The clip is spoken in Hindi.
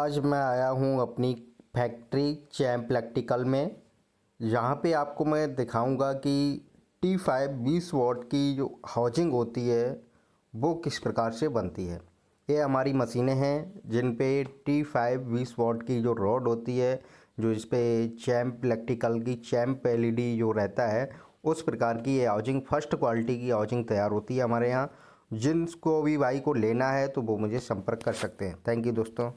आज मैं आया हूँ अपनी फैक्ट्री चैम्प इलेक्ट्रिकल में यहाँ पे आपको मैं दिखाऊंगा कि टी फाइव बीस वॉट की जो हाउजिंग होती है वो किस प्रकार से बनती है ये हमारी मशीनें हैं जिन पे टी फाइव बीस वॉट की जो रॉड होती है जो इस पर चैम्प इलेक्ट्रिकल की चैम्प एल जो रहता है उस प्रकार की ये हाउजिंग फर्स्ट क्वालिटी की हाउजिंग तैयार होती है हमारे यहाँ जिनको भी भाई को लेना है तो वो मुझे संपर्क कर सकते हैं थैंक यू दोस्तों